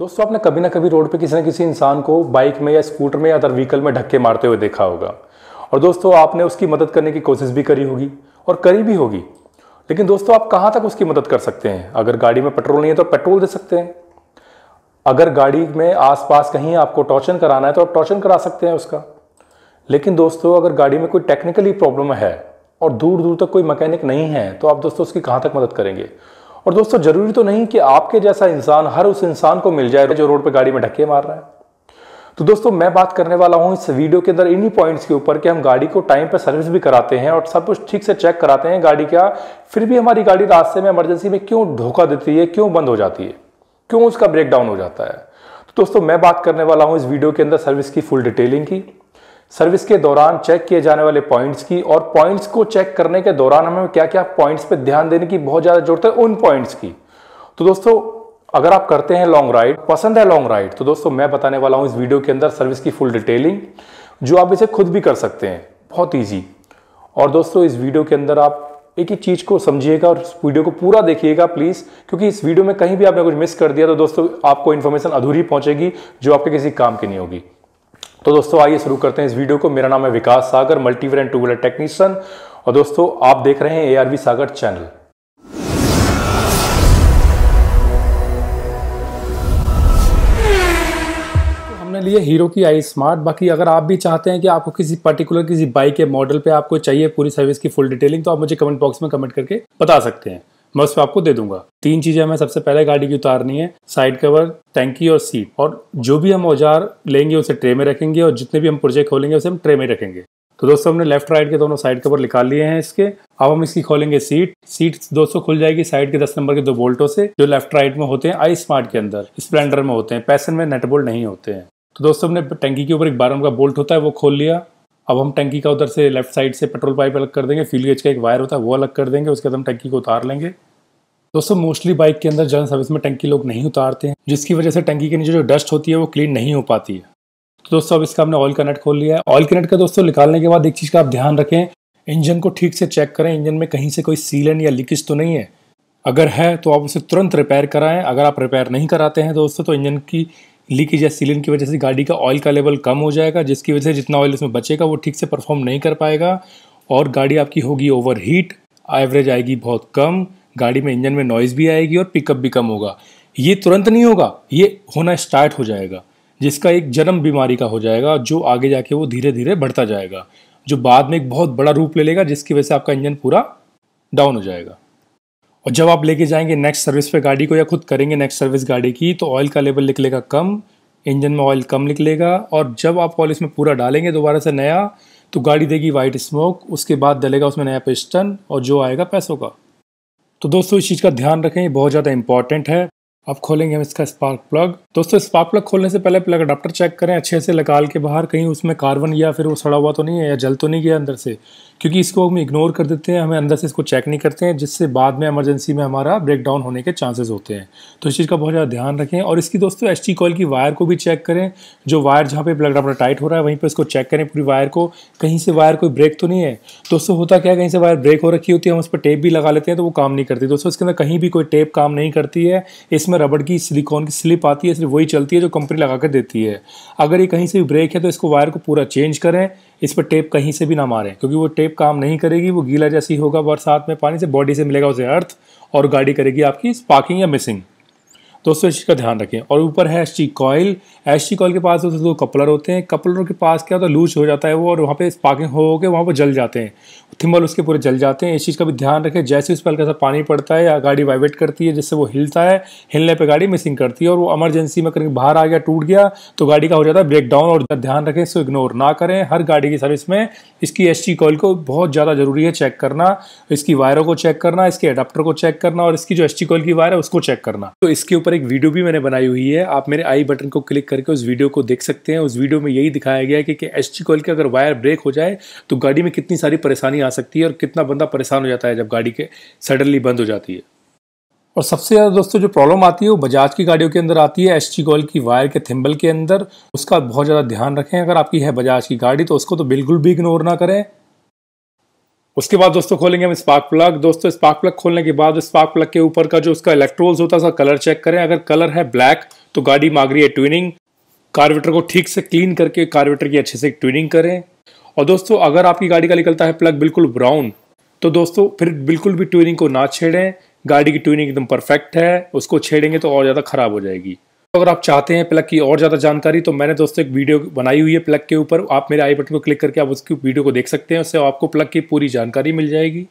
दोस्तों आपने कभी ना कभी रोड पे किसी ना किसी इंसान को बाइक में या स्कूटर में या अदर व्हीकल में ढक्के मारते हुए देखा होगा और दोस्तों आपने उसकी मदद करने की कोशिश भी करी होगी और करी भी होगी लेकिन दोस्तों आप कहाँ तक उसकी मदद कर सकते हैं अगर गाड़ी में पेट्रोल नहीं है तो पेट्रोल दे सकते हैं अगर गाड़ी में आसपास कहीं आपको टॉर्चन कराना है तो आप टॉर्चन करा सकते हैं उसका लेकिन दोस्तों अगर गाड़ी में कोई टेक्निकली प्रॉब्लम है और दूर दूर तक कोई मैकेनिक नहीं है तो आप दोस्तों उसकी कहाँ तक मदद करेंगे और दोस्तों जरूरी तो नहीं कि आपके जैसा इंसान हर उस इंसान को मिल जाए जो रोड पर गाड़ी में ढक्के मार रहा है तो दोस्तों मैं बात करने वाला हूं इस वीडियो के अंदर इन्हीं पॉइंट्स के ऊपर कि हम गाड़ी को टाइम पर सर्विस भी कराते हैं और सब कुछ ठीक से चेक कराते हैं गाड़ी का फिर भी हमारी गाड़ी रास्ते में इमरजेंसी में क्यों धोखा देती है क्यों बंद हो जाती है क्यों उसका ब्रेकडाउन हो जाता है तो दोस्तों मैं बात करने वाला हूं इस वीडियो के अंदर सर्विस की फुल डिटेलिंग की सर्विस के दौरान चेक किए जाने वाले पॉइंट्स की और पॉइंट्स को चेक करने के दौरान हमें क्या क्या पॉइंट्स पे ध्यान देने की बहुत ज़्यादा जरूरत है उन पॉइंट्स की तो दोस्तों अगर आप करते हैं लॉन्ग राइड पसंद है लॉन्ग राइड तो दोस्तों मैं बताने वाला हूँ इस वीडियो के अंदर सर्विस की फुल डिटेलिंग जो आप इसे खुद भी कर सकते हैं बहुत ईजी और दोस्तों इस वीडियो के अंदर आप एक ही चीज़ को समझिएगा और वीडियो को पूरा देखिएगा प्लीज़ क्योंकि इस वीडियो में कहीं भी आपने कुछ मिस कर दिया तो दोस्तों आपको इन्फॉर्मेशन अधूरी पहुंचेगी जो आपके किसी काम की नहीं होगी तो दोस्तों आइए शुरू करते हैं इस वीडियो को मेरा नाम है विकास सागर मल्टीवेर एंड टू व्हीलर टेक्नीशियन और दोस्तों आप देख रहे हैं ए सागर चैनल तो हमने लिए हीरो की आई स्मार्ट बाकी अगर आप भी चाहते हैं कि आपको किसी पर्टिकुलर किसी बाइक के मॉडल पे आपको चाहिए पूरी सर्विस की फुल डिटेलिंग तो आप मुझे कमेंट बॉक्स में कमेंट करके बता सकते हैं बस मैं आपको दे दूंगा तीन चीजें हमें सबसे पहले गाड़ी की उतारनी है साइड कवर टैंकी और सीट और जो भी हम औजार लेंगे उसे ट्रे में रखेंगे और जितने भी हम पुर्जे खोलेंगे उसे हम ट्रे में रखेंगे तो दोस्तों हमने लेफ्ट राइट के दोनों साइड कवर निकाल लिए हैं इसके अब हम इसकी खोलेंगे सीट सीट दोस्तों खुल जाएगी साइड के दस नंबर के दो बोल्टों से जो लेफ्ट राइट में होते हैं आई स्मार्ट के अंदर स्प्लेंडर में होते हैं पैसन में नेट बोल्ट नहीं होते हैं तो दोस्तों हमने टंकी के ऊपर एक बारह का बोल्ट होता है वो खोल लिया अब हम टंकी का उधर से लेफ्ट साइड से पेट्रोल पाइप अलग कर देंगे फ्यूल गेज का एक वायर होता है वो अलग कर देंगे उसके बाद हम टंकी को उतार लेंगे दोस्तों मोस्टली बाइक के अंदर जन सर्विस में टंकी लोग नहीं उतारते हैं जिसकी वजह से टंकी के नीचे जो डस्ट होती है वो क्लीन नहीं हो पाती है तो दोस्तों अब इसका हमने ऑयल कनेक्ट खोल लिया है ऑयल कनेक्ट का दोस्तों निकालने के बाद एक चीज़ का आप ध्यान रखें इंजन को ठीक से चेक करें इंजन में कहीं से कोई सीलन या लीकेज तो नहीं है अगर है तो आप उसे तुरंत रिपेयर कराएं अगर आप रिपेयर नहीं कराते हैं दोस्तों तो इंजन की लीकेज या सीलन की वजह से गाड़ी का ऑयल का लेवल कम हो जाएगा जिसकी वजह से जितना ऑयल उसमें बचेगा वो ठीक से परफॉर्म नहीं कर पाएगा और गाड़ी आपकी होगी ओवर हीट एवरेज आएगी बहुत कम गाड़ी में इंजन में नॉइज़ भी आएगी और पिकअप भी कम होगा ये तुरंत नहीं होगा ये होना स्टार्ट हो जाएगा जिसका एक जन्म बीमारी का हो जाएगा जो आगे जाके वो धीरे धीरे बढ़ता जाएगा जो बाद में एक बहुत बड़ा रूप ले लेगा जिसकी वजह से आपका इंजन पूरा डाउन हो जाएगा और जब आप लेके जाएंगे नेक्स्ट सर्विस पे गाड़ी को या खुद करेंगे नेक्स्ट सर्विस गाड़ी की तो ऑयल का लेवल निकलेगा कम इंजन में ऑयल कम निकलेगा और जब आप ऑयल इसमें पूरा डालेंगे दोबारा से नया तो गाड़ी देगी वाइट स्मोक उसके बाद डलेगा उसमें नया पिस्टन और जो आएगा पैसों का तो दोस्तों इस चीज़ का ध्यान रखें बहुत ज़्यादा इंपॉर्टेंट है अब खोलेंगे हम इसका स्पार्क प्लग दोस्तों स्पार्क प्लग खोलने से पहले प्लग अडाप्टर चेक करें अच्छे से लगाल के बाहर कहीं उसमें कार्बन या फिर वो सड़ा हुआ तो नहीं है या जल तो नहीं गया अंदर से क्योंकि इसको हम इग्नोर कर देते हैं हमें अंदर से इसको चेक नहीं करते हैं जिससे बाद में एमरजेंसी में हमारा ब्रेकडाउन होने के चांसेस होते हैं तो इस चीज़ का बहुत ज़्यादा ध्यान रखें और इसकी दोस्तों एच टी कॉल की वायर को भी चेक करें जो वायर जहाँ पे ब्लड अपना टाइट हो रहा है वहीं पर इसको चेक करें पूरी वायर को कहीं से वायर कोई ब्रेक तो नहीं है दोस्तों होता क्या कहीं से वायर ब्रेक हो रखी होती है हम उस पर टेप भी लगा लेते हैं तो वो काम नहीं करती दोस्तों इसके अंदर कहीं भी कोई टेप काम नहीं करती है इसमें रबड़ की सिलिकॉन की स्लिप आती है सिर्फ वही चलती है जो कंपनी लगा कर देती है अगर ये कहीं से भी ब्रेक है तो इसको वायर को पूरा चेंज करें इस पर टेप कहीं से भी ना मारें क्योंकि वो टेप काम नहीं करेगी वो गीला जैसी होगा बरसात में पानी से बॉडी से मिलेगा उसे अर्थ और गाड़ी करेगी आपकी स्पार्किंग या मिसिंग दोस्तों इस चीज़ का ध्यान रखें और ऊपर है S T coil S T coil के पास दोस्तों दो कपलर होते हैं कपलरों के पास क्या होता है लूज हो जाता है वो और वहाँ पे स्पार्किंग हो के वहाँ पर जल जाते हैं थिम्बल उसके पूरे जल जाते हैं इस चीज़ का भी ध्यान रखें जैसे उस पर हल्का सा पानी पड़ता है या गाड़ी वाइवेट करती है जिससे वो हिलता है हिलने पर गाड़ी मिसिंग करती है और वो एमरजेंसी में कहीं बाहर आ गया टूट गया तो गाड़ी का हो जाता है ब्रेक डाउन और ध्यान रखें इसको इग्नोर ना करें हर गाड़ी की सर्विस में इसकी एस टी कॉयल को बहुत ज़्यादा ज़रूरी है चेक करना इसकी वायरों को चेक करना इसके अडाप्टर को चेक करना और इसकी जो एस टी कॉयल की वायर है उसको चेक करना तो इसके ऊपर ऊपर एक वीडियो भी मैंने बनाई हुई है आप मेरे आई बटन को क्लिक करके उस वीडियो को देख सकते हैं उस वीडियो में यही दिखाया गया है कि, एस टी कॉल के अगर वायर ब्रेक हो जाए तो गाड़ी में कितनी सारी परेशानी आ सकती है और कितना बंदा परेशान हो जाता है जब गाड़ी के सडनली बंद हो जाती है और सबसे ज़्यादा दोस्तों जो प्रॉब्लम आती है वो बजाज की गाड़ियों के अंदर आती है एस कॉल की वायर के थिम्बल के अंदर उसका बहुत ज़्यादा ध्यान रखें अगर आपकी है बजाज की गाड़ी तो उसको तो बिल्कुल भी इग्नोर ना करें उसके बाद दोस्तों खोलेंगे हम स्पार्क प्लग दोस्तों स्पार्क प्लग खोलने के बाद स्पार्क प्लग के ऊपर का जो उसका इलेक्ट्रोल होता है कलर चेक करें अगर कलर है ब्लैक तो गाड़ी मांग रही है ट्विनिंग कार्बेटर को ठीक से क्लीन करके कार्बेटर की अच्छे से ट्विनिंग करें और दोस्तों अगर आपकी गाड़ी का निकलता है प्लग बिल्कुल ब्राउन तो दोस्तों फिर बिल्कुल भी ट्यूनिंग को ना छेड़ें गाड़ी की ट्यूनिंग एकदम परफेक्ट है उसको छेड़ेंगे तो और ज़्यादा खराब हो जाएगी तो अगर आप चाहते हैं प्लग की और ज़्यादा जानकारी तो मैंने दोस्तों एक वीडियो बनाई हुई है प्लग के ऊपर आप मेरे आई बटन को क्लिक करके आप उसकी वीडियो को देख सकते हैं उससे आपको प्लग की पूरी जानकारी मिल जाएगी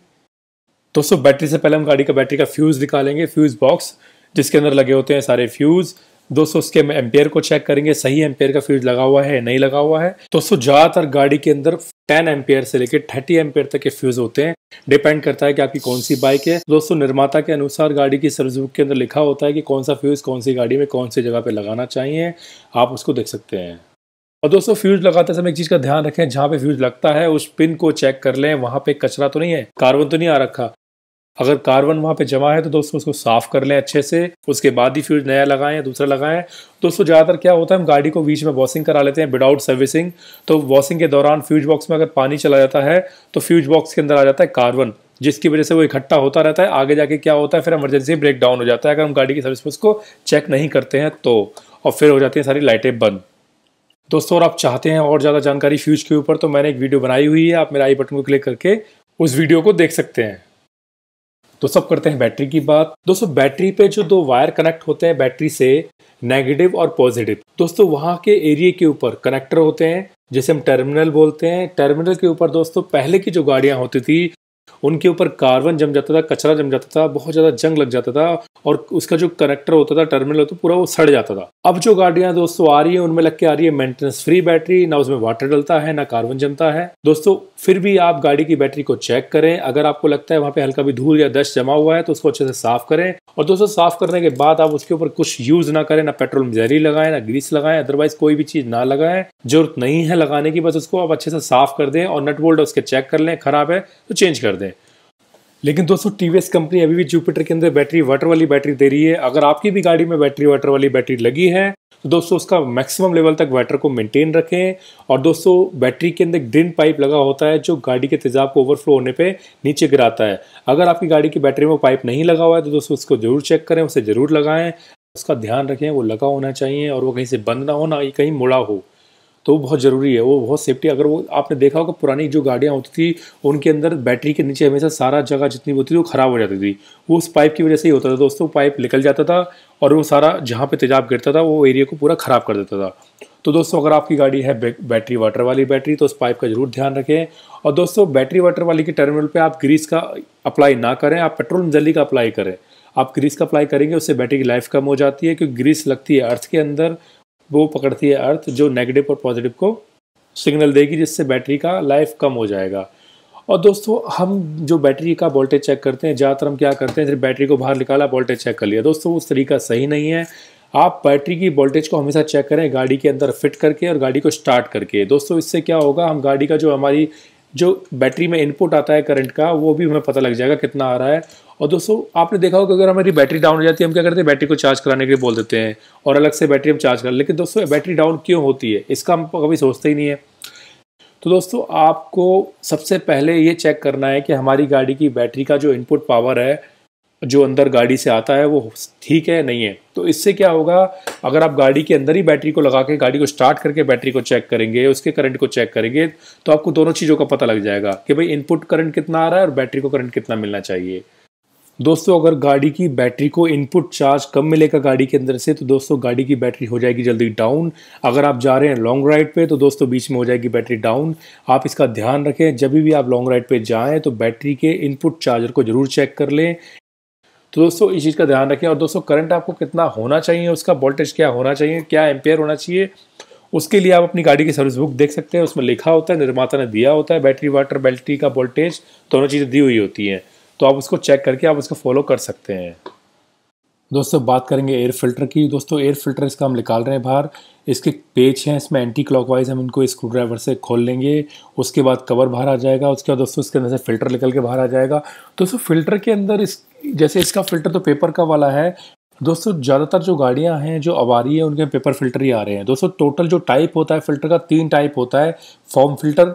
दोस्तों बैटरी से पहले हम गाड़ी का बैटरी का फ्यूज़ निकालेंगे फ्यूज़ बॉक्स जिसके अंदर लगे होते हैं सारे फ्यूज़ दोस्तों उसके हम एम्पेयर को चेक करेंगे सही एम्पेयर का फ्यूज लगा हुआ है नहीं लगा हुआ है दोस्तों ज़्यादातर गाड़ी के अंदर 10 एम्पेयर से लेकर 30 एम्पेयर तक के फ्यूज़ होते हैं डिपेंड करता है कि आपकी कौन सी बाइक है दोस्तों निर्माता के अनुसार गाड़ी की सर्विस बुक के अंदर लिखा होता है कि कौन सा फ्यूज़ कौन सी गाड़ी में कौन सी जगह पर लगाना चाहिए आप उसको देख सकते हैं और दोस्तों फ्यूज लगाते समय एक चीज का ध्यान रखें जहां पे फ्यूज लगता है उस पिन को चेक कर लें वहां पे कचरा तो नहीं है कार्बन तो नहीं आ रखा अगर कार्बन वहाँ पे जमा है तो दोस्तों उसको साफ कर लें अच्छे से उसके बाद ही फ्यूज नया लगाएं या दूसरा लगाएं दोस्तों ज़्यादातर क्या होता है हम गाड़ी को बीच में वॉशिंग करा लेते हैं विदाउट सर्विसिंग तो वॉशिंग के दौरान फ्यूज बॉक्स में अगर पानी चला जाता है तो फ्यूज बॉक्स के अंदर आ जाता है कार्बन जिसकी वजह से वो इकट्ठा होता रहता है आगे जाके क्या होता है फिर इमरजेंसी ब्रेक डाउन हो जाता है अगर हम गाड़ी की सर्विस उसको चेक नहीं करते हैं तो और फिर हो जाती है सारी लाइटें बंद दोस्तों और आप चाहते हैं और ज़्यादा जानकारी फ्यूज के ऊपर तो मैंने एक वीडियो बनाई हुई है आप मेरा आई बटन को क्लिक करके उस वीडियो को देख सकते हैं तो सब करते हैं बैटरी की बात दोस्तों बैटरी पे जो दो वायर कनेक्ट होते हैं बैटरी से नेगेटिव और पॉजिटिव दोस्तों वहां के एरिया के ऊपर कनेक्टर होते हैं जैसे हम टर्मिनल बोलते हैं टर्मिनल के ऊपर दोस्तों पहले की जो गाड़ियां होती थी उनके ऊपर कार्बन जम जाता था कचरा जम जाता था बहुत ज़्यादा जंग लग जाता था और उसका जो कनेक्टर होता था टर्मिनल होता पूरा वो सड़ जाता था अब जो गाड़ियां दोस्तों आ रही है उनमें लग के आ रही है मेंटेनेंस फ्री बैटरी ना उसमें वाटर डलता है ना कार्बन जमता है दोस्तों फिर भी आप गाड़ी की बैटरी को चेक करें अगर आपको लगता है वहां पे हल्का भी धूल या दस्त जमा हुआ है तो उसको अच्छे से साफ करें और दोस्तों साफ करने के बाद आप उसके ऊपर कुछ यूज ना करें ना पेट्रोल जहरी लगाएं ना ग्रीस लगाएं अदरवाइज कोई भी चीज ना लगाएं जरूरत नहीं है लगाने की बस उसको आप अच्छे से साफ कर दें और नट बोल्ट उसके चेक कर लें खराब है तो चेंज कर दें लेकिन दोस्तों टी कंपनी अभी भी जुपिटर के अंदर बैटरी वाटर वाली बैटरी दे रही है अगर आपकी भी गाड़ी में बैटरी वाटर वाली बैटरी लगी है तो दोस्तों उसका मैक्सिमम लेवल तक वाटर को मेंटेन रखें और दोस्तों बैटरी के अंदर ग्रीन पाइप लगा होता है जो गाड़ी के तेजाब को ओवरफ्लो होने पे नीचे गिराता है अगर आपकी गाड़ी की बैटरी में पाइप नहीं लगा हुआ है तो दोस्तों उसको जरूर चेक करें उसे ज़रूर लगाएं उसका ध्यान रखें वो लगा होना चाहिए और वो कहीं से बंद ना हो ना कहीं मुड़ा हो तो वो बहुत ज़रूरी है वो बहुत सेफ्टी अगर वो आपने देखा होगा पुरानी जो गाड़ियाँ होती थी उनके अंदर बैटरी के नीचे हमेशा सारा जगह जितनी होती थी वो ख़राब हो जाती थी वो उस पाइप की वजह से ही होता था दोस्तों पाइप निकल जाता था और वो सारा जहाँ पर तेजाब गिरता था वो एरिया को पूरा ख़राब कर देता था तो दोस्तों अगर आपकी गाड़ी है बैटरी वाटर वाली बैटरी तो उस पाइप का ज़रूर ध्यान रखें और दोस्तों बैटरी वाटर वाली के टर्मिनल पर आप ग्रीस का अप्लाई ना करें आप पेट्रोल जल्दी का अप्लाई करें आप ग्रीस का अप्लाई करेंगे उससे बैटरी की लाइफ कम हो जाती है क्योंकि ग्रीस लगती है अर्थ के अंदर वो पकड़ती है अर्थ जो नेगेटिव और पॉजिटिव को सिग्नल देगी जिससे बैटरी का लाइफ कम हो जाएगा और दोस्तों हम जो बैटरी का वोल्टेज चेक करते हैं ज़्यादातर हम क्या करते हैं सिर्फ बैटरी को बाहर निकाला वोल्टेज चेक कर लिया दोस्तों उस तरीका सही नहीं है आप बैटरी की वोल्टेज को हमेशा चेक करें गाड़ी के अंदर फिट करके और गाड़ी को स्टार्ट करके दोस्तों इससे क्या होगा हम गाड़ी का जो हमारी जो बैटरी में इनपुट आता है करंट का वो भी हमें पता लग जाएगा कितना आ रहा है और दोस्तों आपने देखा होगा अगर हमारी बैटरी डाउन हो जाती है हम क्या करते हैं बैटरी को चार्ज कराने के लिए बोल देते हैं और अलग से बैटरी हम चार्ज कर लेकिन दोस्तों बैटरी डाउन क्यों होती है इसका हम कभी सोचते ही नहीं है तो दोस्तों आपको सबसे पहले ये चेक करना है कि हमारी गाड़ी की बैटरी का जो इनपुट पावर है जो अंदर गाड़ी से आता है वो ठीक है नहीं है तो इससे क्या होगा अगर आप गाड़ी के अंदर ही बैटरी को लगा के गाड़ी को स्टार्ट करके बैटरी को चेक करेंगे उसके करंट को चेक करेंगे तो आपको दोनों चीज़ों का पता लग जाएगा कि भाई इनपुट करंट कितना आ रहा है और बैटरी को करंट कितना मिलना चाहिए दोस्तों अगर गाड़ी की बैटरी को इनपुट चार्ज कम मिलेगा गाड़ी के अंदर से तो दोस्तों गाड़ी की बैटरी हो जाएगी जल्दी डाउन अगर आप जा रहे हैं लॉन्ग राइड पे तो दोस्तों बीच में हो जाएगी बैटरी डाउन आप इसका ध्यान रखें जब भी आप लॉन्ग राइड पे जाएं तो बैटरी के इनपुट चार्जर को ज़रूर चेक कर लें तो दोस्तों इस चीज़ का ध्यान रखें और दोस्तों करंट आपको कितना होना चाहिए उसका वोल्टेज क्या होना चाहिए क्या एम्पेयर होना चाहिए उसके लिए आप अपनी गाड़ी की सर्विस बुक देख सकते हैं उसमें लिखा होता है निर्माता ने दिया होता है बैटरी वाटर बैटरी का वोल्टेज दोनों चीज़ें दी हुई होती हैं तो आप उसको चेक करके आप उसको फॉलो कर सकते हैं दोस्तों बात करेंगे एयर फिल्टर की दोस्तों एयर फिल्टर इसका हम निकाल रहे हैं बाहर इसके पेच हैं इसमें एंटी क्लॉकवाइज हम इनको स्क्रू ड्राइवर से खोल लेंगे उसके बाद कवर बाहर आ जाएगा उसके बाद दोस्तों इसके अंदर से फिल्टर निकल के बाहर आ जाएगा दोस्तों फिल्टर के अंदर इस जैसे इसका फिल्टर तो पेपर का वाला है दोस्तों ज़्यादातर जो गाड़ियाँ हैं जो आवारी है उनके पेपर फिल्टर ही आ रहे हैं दोस्तों टोटल जो टाइप होता है फिल्टर का तीन टाइप होता है फॉर्म फिल्टर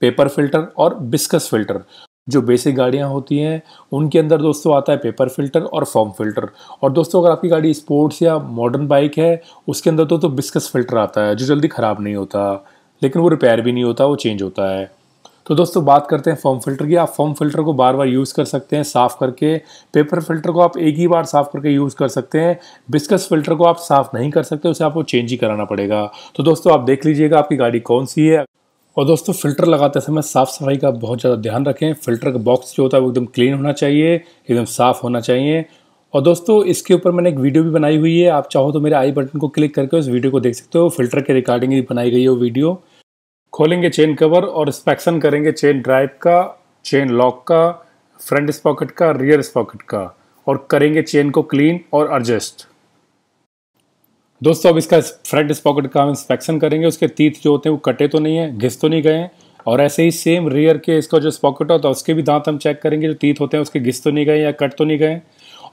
पेपर फिल्टर और बिस्कस फिल्टर जो बेसिक गाड़ियाँ होती हैं उनके अंदर दोस्तों आता है पेपर फिल्टर और फॉर्म फिल्टर और दोस्तों अगर आपकी गाड़ी स्पोर्ट्स या मॉडर्न बाइक है उसके अंदर तो, तो बिस्कस फिल्टर आता है जो जल्दी ख़राब नहीं होता लेकिन वो रिपेयर भी नहीं होता वो चेंज होता है तो दोस्तों बात करते हैं फॉर्म फिल्टर की आप फॉर्म फिल्टर को बार बार यूज़ कर सकते हैं साफ़ करके पेपर फिल्टर को आप एक ही बार साफ़ करके यूज़ कर सकते हैं बिस्कस फिल्टर को आप साफ़ नहीं कर सकते उसे आपको चेंज ही कराना पड़ेगा तो दोस्तों आप देख लीजिएगा आपकी गाड़ी कौन सी है और दोस्तों फ़िल्टर लगाते समय साफ़ सफाई का बहुत ज़्यादा ध्यान रखें फ़िल्टर का बॉक्स जो होता है वो एकदम क्लीन होना चाहिए एकदम साफ़ होना चाहिए और दोस्तों इसके ऊपर मैंने एक वीडियो भी बनाई हुई है आप चाहो तो मेरे आई बटन को क्लिक करके उस वीडियो को देख सकते हो फिल्टर के रिकॉर्डिंग बनाई गई है वो वीडियो खोलेंगे चेन कवर और इंस्पेक्शन करेंगे चेन ड्राइव का चेन लॉक का फ्रंट स्पॉकेट का रियर स्पॉकेट का और करेंगे चेन को क्लीन और एडजस्ट दोस्तों अब इसका फ्रंट स्पॉकेट का हम इंस्पेक्शन करेंगे उसके तीत जो होते हैं वो कटे तो नहीं है घिस तो नहीं गए हैं और ऐसे ही सेम रियर के इसका जो स्पॉकेट होता है उसके भी दांत हम चेक करेंगे जो तीत होते हैं उसके घिस तो नहीं गए या कट तो नहीं गए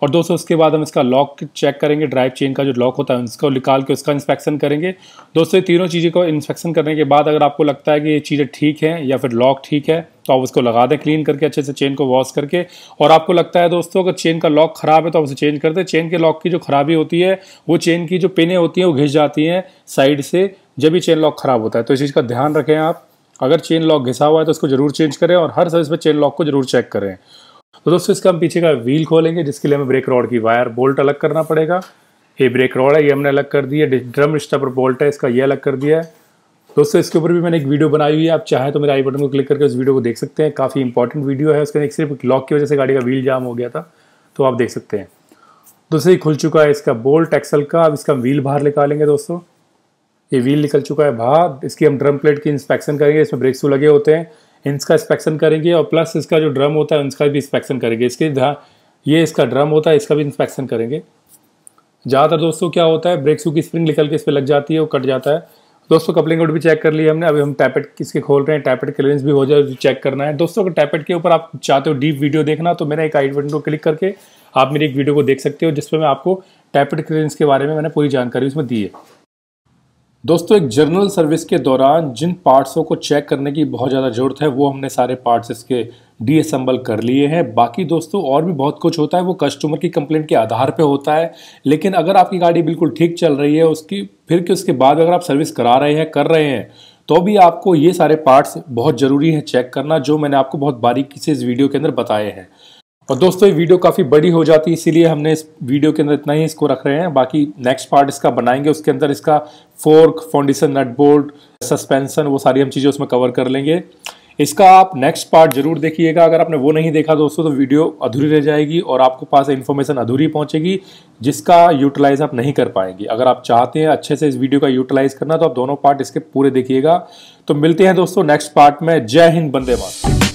और दोस्तों उसके बाद हम इसका लॉक चेक करेंगे ड्राइव चेन का जो लॉक होता है उसको निकाल के उसका इंस्पेक्शन करेंगे दोस्तों ये तीनों चीज़ें को इंस्पेक्शन करने के बाद अगर आपको लगता है कि ये चीज़ें ठीक हैं या फिर लॉक ठीक है तो आप उसको लगा दें क्लीन करके अच्छे से चेन को वॉश करके और आपको लगता है दोस्तों अगर चेन का लॉक खराब है तो आप उसे चेंज कर दें चेन के लॉक की जो खराबी होती है वो चेन की जो पिनें होती हैं वो घिस जाती हैं साइड से जब भी चेन लॉक खराब होता है तो इस चीज़ का ध्यान रखें आप अगर चेन लॉक घिसा हुआ है तो उसको जरूर चेंज करें और हर सर्विस पर चेन लॉक को जरूर चेक करें तो दोस्तों इसका हम पीछे का व्हील खोलेंगे जिसके लिए हमें ब्रेक रॉड की वायर बोल्ट अलग करना पड़ेगा ये ब्रेक रॉड है ये हमने अलग कर दिया ड्रम स्टपर बोल्ट है इसका ये अलग कर दिया है दोस्तों इसके ऊपर भी मैंने एक वीडियो बनाई हुई है आप चाहें तो मेरे आई बटन को क्लिक करके उस वीडियो को देख सकते हैं काफ़ी इंपॉर्टेंट वीडियो है उसके सिर्फ लॉक की वजह से गाड़ी का व्हील जाम हो गया था तो आप देख सकते हैं दोस्तों ये खुल चुका है इसका बोल्ट एक्सल का अब इसका व्हील बाहर निकालेंगे दोस्तों ये व्हील निकल चुका है बाहर इसकी हम ड्रम प्लेट की इंस्पेक्शन करेंगे इसमें ब्रेक तो लगे होते हैं इसका इंस्पेक्शन करेंगे और प्लस इसका जो ड्रम होता है उसका भी इंस्पेक्शन करेंगे इसके ये इसका ड्रम होता है इसका भी इंस्पेक्शन करेंगे ज़्यादातर दोस्तों क्या होता है ब्रेक शू की स्प्रिंग निकल के इस पर लग जाती है वो कट जाता है दोस्तों कपलिंग वोट भी चेक कर लिया हमने अभी हम टैपेट किसके खोल रहे हैं टैपेट क्लियरेंस भी हो जाए चेक करना है दोस्तों अगर टैपेट के ऊपर आप चाहते हो डीप वीडियो देखना तो मेरा एक आई बटन को क्लिक करके आप मेरी एक वीडियो को देख सकते हो जिसमें मैं आपको टैपेट क्लियरेंस के बारे में मैंने पूरी जानकारी उसमें दी है दोस्तों एक जर्नल सर्विस के दौरान जिन पार्ट्सों को चेक करने की बहुत ज़्यादा ज़रूरत है वो हमने सारे पार्ट्स इसके डीअसम्बल कर लिए हैं बाकी दोस्तों और भी बहुत कुछ होता है वो कस्टमर की कंप्लेंट के आधार पे होता है लेकिन अगर आपकी गाड़ी बिल्कुल ठीक चल रही है उसकी फिर के उसके बाद अगर आप सर्विस करा रहे हैं कर रहे हैं तो भी आपको ये सारे पार्ट्स बहुत ज़रूरी है चेक करना जो मैंने आपको बहुत बारीकी से इस वीडियो के अंदर बताए हैं और दोस्तों ये वीडियो काफ़ी बड़ी हो जाती है इसीलिए हमने इस वीडियो के अंदर इतना ही इसको रख रहे हैं बाकी नेक्स्ट पार्ट इसका बनाएंगे उसके अंदर इसका fork foundation nut bolt suspension वो सारी हम चीज़ें उसमें कवर कर लेंगे इसका आप नेक्स्ट पार्ट जरूर देखिएगा अगर आपने वो नहीं देखा दोस्तों तो वीडियो अधूरी रह जाएगी और आपको पास इन्फॉर्मेशन अधूरी पहुंचेगी जिसका यूटिलाइज आप नहीं कर पाएंगे अगर आप चाहते हैं अच्छे से इस वीडियो का यूटिलाइज करना तो आप दोनों पार्ट इसके पूरे देखिएगा तो मिलते हैं दोस्तों नेक्स्ट पार्ट में जय हिंद बंदे मातरम